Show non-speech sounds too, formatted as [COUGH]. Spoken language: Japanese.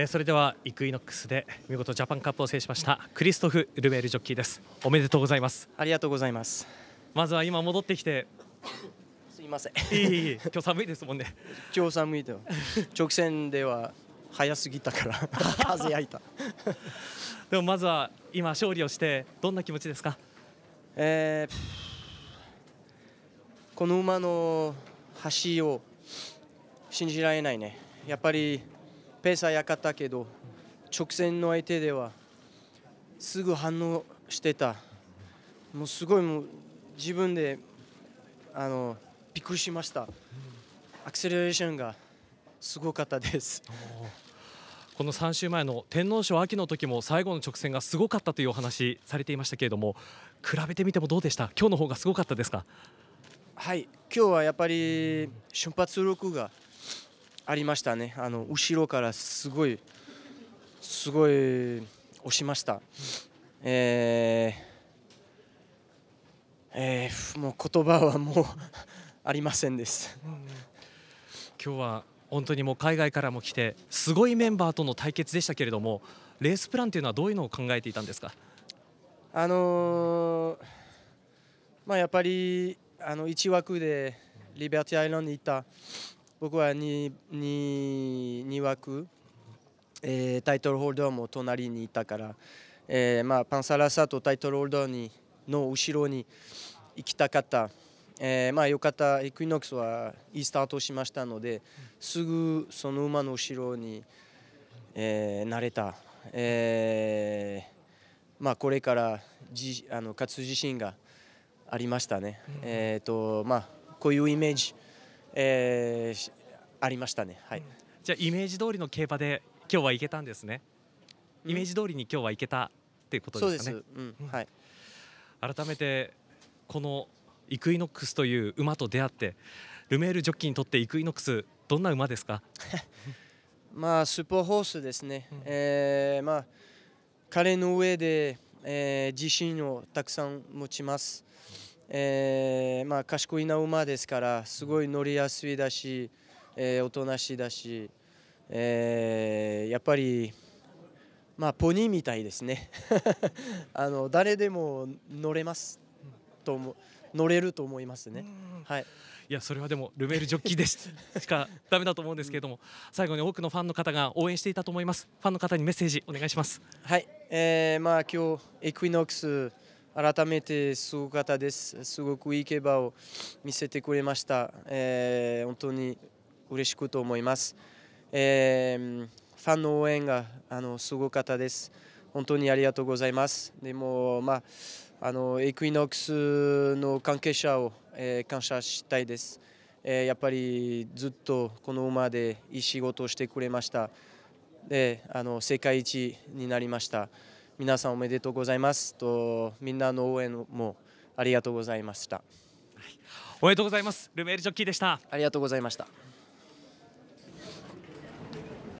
えー、それではイクイノックスで見事ジャパンカップを制しましたクリストフ・ルメールジョッキーですおめでとうございますありがとうございますまずは今戻ってきてすいませんいいいい今日寒いですもんね今日寒いと直線では早すぎたから [LAUGHS] 風やいたでもまずは今勝利をしてどんな気持ちですかえー、この馬の走りを信じられないねやっぱりペースは良かったけど直線の相手ではすぐ反応してたもうすごいもう自分であのびっくりしましたアクセレレーションがすごかったです [LAUGHS] この3週前の天皇賞秋の時も最後の直線がすごかったというお話されていましたけれども比べてみてもどうでした今日の方がすごかったですかはい今日はやっぱり瞬発力がありましたねあの後ろからすごいすごい押しました、えーえー、もう言葉はもう [LAUGHS] ありませんです今日は本当にもう海外からも来てすごいメンバーとの対決でしたけれどもレースプランというのはどういうのを考えていたんですかあのー、まあ、やっぱりあの1枠でリベティアイランドに行った僕は 2, 2, 枠、えー、タイトルホルダーも隣にいたから、えーまあ、パンサラサとタイトルホルダーにの後ろに行きたかった。えー、まあよかったイクイノックスはいいスタートしましたのですぐその馬の後ろに、えー、なれた、えーまあ、これからじあの勝つ自信がありましたね。うん、えーとまあ、こういうイメージえー、ありましたね、はい、じゃあイメージ通りの競馬で今日は行けたんですね、うん、イメージ通りに今日は行けたっていうことですかね、うんうん、はい、改めてこのイクイノックスという馬と出会ってルメールジョッキーにとってイクイノックスどんな馬ですか [LAUGHS] まあスーパーホースですね、うん、えー、まあ彼の上で、えー、自信をたくさん持ちます、えー、まあ、賢いな馬ですからすごい乗りやすいだし、えー、おとなしいだし、えー、やっぱり、まあ、ポニーみたいですね [LAUGHS] あの誰でも乗れますと思乗れると思いますね。はい、いやそれはでもルメールジョッキーですしかだめだと思うんですけれども、[LAUGHS] 最後に多くのファンの方が応援していたと思いますファンの方にメッセージお願いしますはい、えー、まあ今日エクイノックス改めてすごかったです。すごくいい競馬を見せてくれました。えー、本当に嬉しくと思います。えー、ファンの応援があのすごかったです。本当にありがとうございます。でも、まあ、あのエクイノックスの関係者を、えー、感謝したいです。えー、やっぱりずっとこの馬でいい仕事をしてくれました。であの世界一になりました。皆さんおめでとうございますとみんなの応援もありがとうございました、はい、おめでとうございますルメールジョッキーでしたありがとうございました